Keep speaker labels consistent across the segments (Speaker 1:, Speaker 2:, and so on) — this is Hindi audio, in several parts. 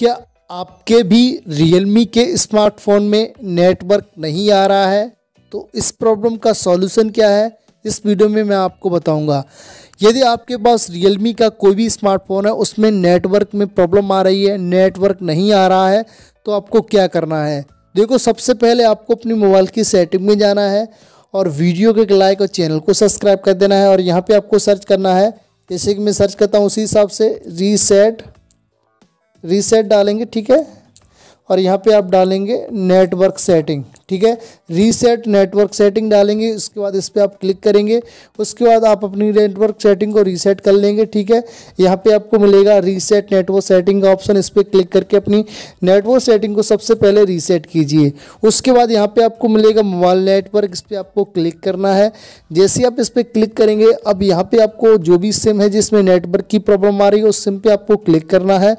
Speaker 1: क्या आपके भी रियलमी के स्मार्टफोन में नेटवर्क नहीं आ रहा है तो इस प्रॉब्लम का सॉल्यूशन क्या है इस वीडियो में मैं आपको बताऊंगा यदि आपके पास रियलमी का कोई भी स्मार्टफोन है उसमें नेटवर्क में प्रॉब्लम आ रही है नेटवर्क नहीं आ रहा है तो आपको क्या करना है देखो सबसे पहले आपको अपनी मोबाइल की सेटिंग में जाना है और वीडियो के लाइक और चैनल को सब्सक्राइब कर देना है और यहाँ पर आपको सर्च करना है जैसे कि मैं सर्च करता हूँ उसी हिसाब से रीसेट रीसेट डालेंगे ठीक है और यहाँ पे आप डालेंगे नेटवर्क सेटिंग ठीक है रीसेट नेटवर्क सेटिंग डालेंगे उसके बाद इस पर आप क्लिक करेंगे उसके बाद आप अपनी नेटवर्क सेटिंग को रीसेट कर लेंगे ठीक है यहाँ पे आपको मिलेगा रीसेट नेटवर्क सेटिंग का ऑप्शन इस पर क्लिक करके अपनी नेटवर्क सेटिंग को सबसे पहले रीसेट कीजिए उसके बाद यहाँ पर आपको मिलेगा मोबाइल नेटवर्क इस पर आपको क्लिक करना है जैसे आप इस पर क्लिक करेंगे अब यहाँ पर आपको जो भी सिम है जिसमें नेटवर्क की प्रॉब्लम आ रही है उस सिम पर आपको क्लिक करना है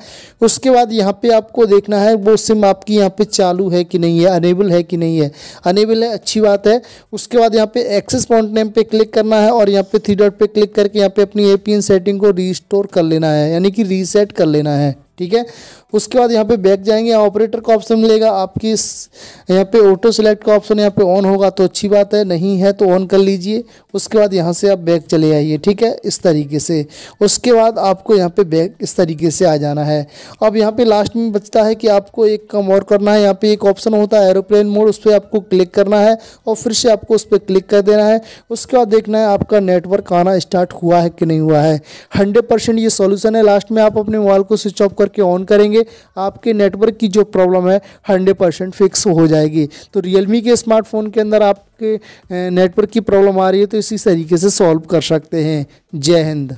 Speaker 1: उसके बाद यहाँ पर आपको देखना है वो सिम सिस्टम आपकी यहाँ पे चालू है कि नहीं है अनेबल है कि नहीं है अनेबल है अच्छी बात है उसके बाद यहाँ पे एक्सेस पॉइंट नेम पे क्लिक करना है और यहाँ पे थ्री डॉट पे क्लिक करके यहाँ पे अपनी एपीएन सेटिंग को रिस्टोर कर लेना है यानी कि रीसेट कर लेना है ठीक है उसके बाद यहाँ पे बैक जाएंगे ऑपरेटर का ऑप्शन मिलेगा आपकी यहाँ पे ऑटो सेलेक्ट का ऑप्शन यहाँ पे ऑन होगा तो अच्छी बात है नहीं है तो ऑन कर लीजिए उसके बाद यहाँ से आप बैक चले आइए ठीक है इस तरीके से उसके बाद आपको यहाँ पे बैक इस तरीके से आ जाना है अब यहाँ पे लास्ट में बचता है कि आपको एक कम और करना है यहाँ पर एक ऑप्शन होता है एरोप्लेन मोड उस पर आपको क्लिक करना है और फिर से आपको उस पर क्लिक कर देना है उसके बाद देखना है आपका नेटवर्क आना स्टार्ट हुआ है कि नहीं हुआ है हंड्रेड ये सोल्यूशन है लास्ट में आप अपने मोबाइल को स्विच ऑफ करके ऑन करेंगे आपके नेटवर्क की जो प्रॉब्लम है हंड्रेड परसेंट फिक्स हो जाएगी तो रियलमी के स्मार्टफोन के अंदर आपके नेटवर्क की प्रॉब्लम आ रही है तो इसी तरीके से सॉल्व कर सकते हैं जय हिंद